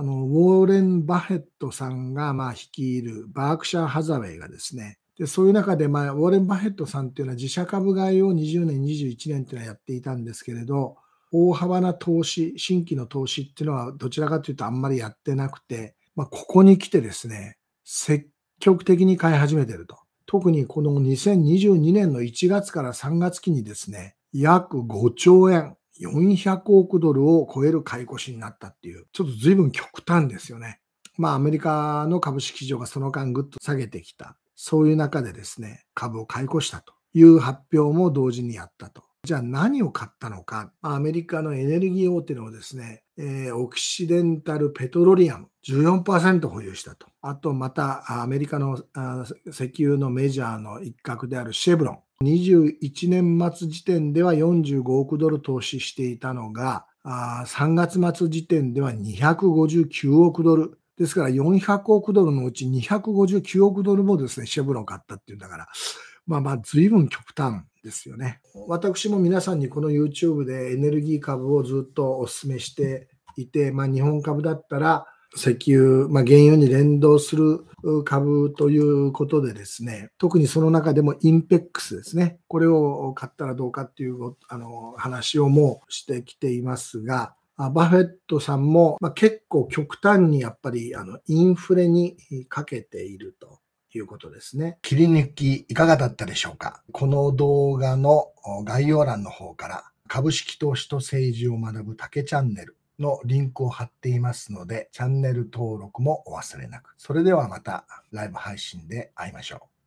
あの、ウォーレン・バヘットさんが、まあ、率いるバークシャー・ハザウェイがですね、でそういう中で、まあ、ウォーレン・バヘットさんっていうのは自社株買いを20年、21年っていうのはやっていたんですけれど、大幅な投資、新規の投資っていうのはどちらかというとあんまりやってなくて、まあ、ここに来てですね、積極的に買い始めてると。特にこの2022年の1月から3月期にですね、約5兆円、400億ドルを超える買い越しになったっていう、ちょっと随分極端ですよね。まあ、アメリカの株式市場がその間ぐっと下げてきた、そういう中でですね、株を買い越したという発表も同時にやったと。じゃあ何を買ったのか、アメリカのエネルギー大手のですね、えー、オキシデンタルペトロリアム14%保有したと。あとまたアメリカの石油のメジャーの一角であるシェブロン21年末時点では45億ドル投資していたのが、あ3月末時点では259億ドル。ですから400億ドルのうち259億ドルもですね、シェブロン買ったっていうんだから、まあまあ随分極端ですよね。私も皆さんにこの YouTube でエネルギー株をずっとお勧めしていて、まあ日本株だったら、石油、まあ、原油に連動する株ということでですね、特にその中でもインペックスですね、これを買ったらどうかっていうあの話をもうしてきていますが、バフェットさんも、まあ、結構極端にやっぱりあのインフレにかけているということですね。切り抜きいかがだったでしょうかこの動画の概要欄の方から株式投資と政治を学ぶ竹チャンネルのリンクを貼っていますので、チャンネル登録もお忘れなく。それではまたライブ配信で会いましょう。